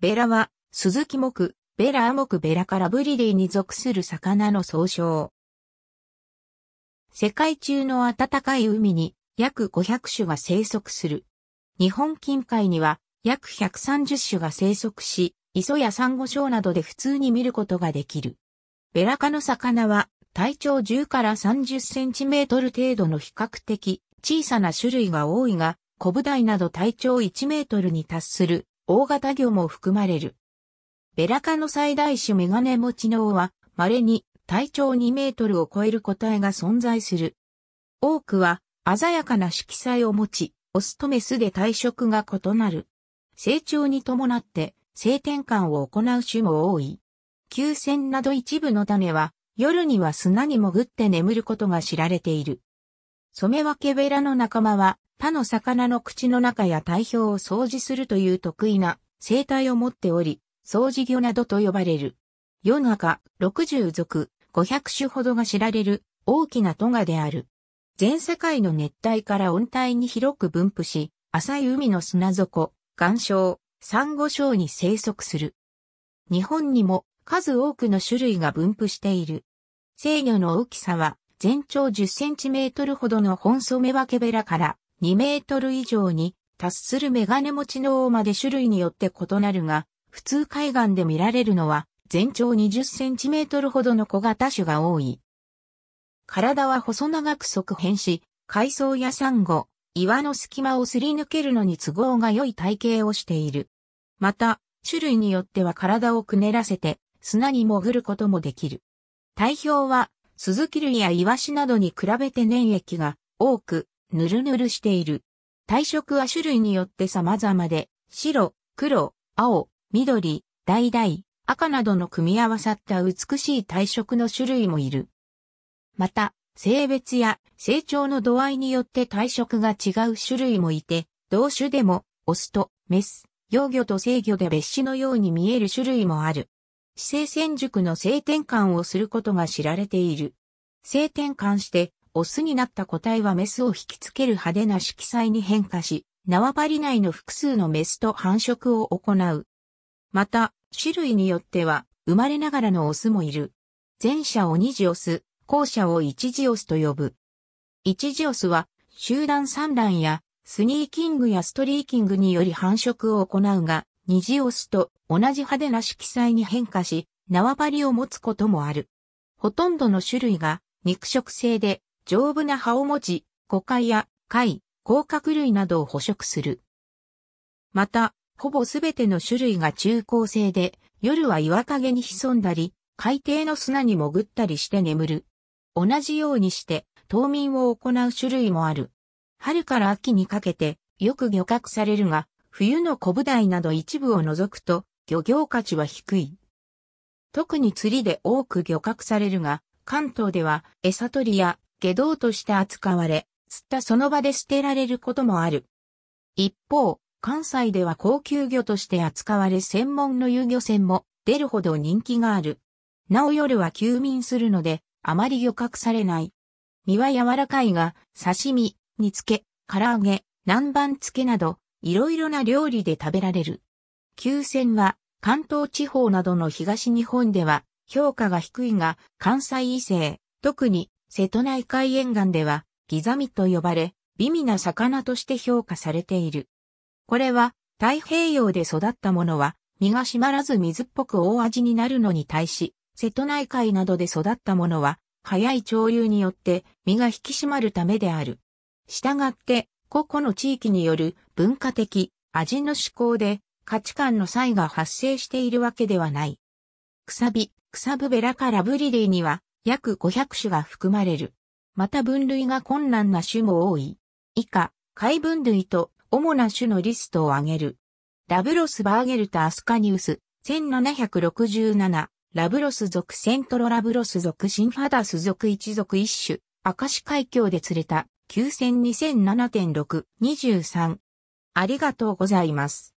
ベラは、鈴木木、ベラア木ベラからブリディに属する魚の総称。世界中の暖かい海に約500種が生息する。日本近海には約130種が生息し、磯やサンゴ礁などで普通に見ることができる。ベラ科の魚は体長10から30センチメートル程度の比較的小さな種類が多いが、コブダイなど体長1メートルに達する大型魚も含まれる。ベラ科の最大種メガネ持ちの王は、稀に体長2メートルを超える個体が存在する。多くは鮮やかな色彩を持ち、オスとメスで体色が異なる。成長に伴って性転換を行う種も多い。急戦など一部の種は夜には砂に潜って眠ることが知られている。染め分けベラの仲間は他の魚の口の中や体表を掃除するという得意な生態を持っており、掃除魚などと呼ばれる。世の中60族500種ほどが知られる大きなトガである。全世界の熱帯から温帯に広く分布し、浅い海の砂底、岩礁、珊瑚礁に生息する。日本にも数多くの種類が分布している。制御の大きさは全長10センチメートルほどのホンソメワケベラから2メートル以上に達するメガネ持ちの王まで種類によって異なるが、普通海岸で見られるのは全長20センチメートルほどの小型種が多い。体は細長く側変し、海藻やサンゴ、岩の隙間をすり抜けるのに都合が良い体型をしている。また、種類によっては体をくねらせて砂に潜ることもできる。体表は、スズキ類やイワシなどに比べて粘液が多く、ぬるぬるしている。体色は種類によって様々で、白、黒、青、緑、橙、赤などの組み合わさった美しい体色の種類もいる。また、性別や成長の度合いによって体色が違う種類もいて、同種でも、オスとメス、幼魚と成魚で別種のように見える種類もある。姿勢戦熟の性転換をすることが知られている。性転換してオスになった個体はメスを引きつける派手な色彩に変化し、縄張り内の複数のメスと繁殖を行う。また、種類によっては、生まれながらのオスもいる。前者を二次オス、後者を一次オスと呼ぶ。一次オスは、集団産卵や、スニーキングやストリーキングにより繁殖を行うが、二次オスと同じ派手な色彩に変化し、縄張りを持つこともある。ほとんどの種類が肉食性で丈夫な葉を持ち、誤解や貝、甲殻類などを捕食する。また、ほぼすべての種類が中高生で、夜は岩陰に潜んだり、海底の砂に潜ったりして眠る。同じようにして、冬眠を行う種類もある。春から秋にかけて、よく漁獲されるが、冬のコブダイなど一部を除くと、漁業価値は低い。特に釣りで多く漁獲されるが、関東では餌取りや下道として扱われ、釣ったその場で捨てられることもある。一方、関西では高級魚として扱われ専門の遊漁船も出るほど人気がある。なお夜は休眠するので、あまり漁獲されない。身は柔らかいが、刺身、煮付け、唐揚げ、南蛮漬けなど、いろいろな料理で食べられる。急船は、関東地方などの東日本では、評価が低いが、関西以西、特に瀬戸内海沿岸ではギザミと呼ばれ、美味な魚として評価されている。これは太平洋で育ったものは身が締まらず水っぽく大味になるのに対し、瀬戸内海などで育ったものは早い潮流によって身が引き締まるためである。したがって個々の地域による文化的、味の思考で価値観の差異が発生しているわけではない。くさび、くさぶべらからブリリーには約500種が含まれる。また分類が困難な種も多い。以下、海分類と主な種のリストを挙げる。ラブロス・バーゲルタ・アスカニウス、1767、ラブロス属セントロラブロス属シンファダス属一属一種、明石海峡で釣れた、9 0 2007.6、23。ありがとうございます。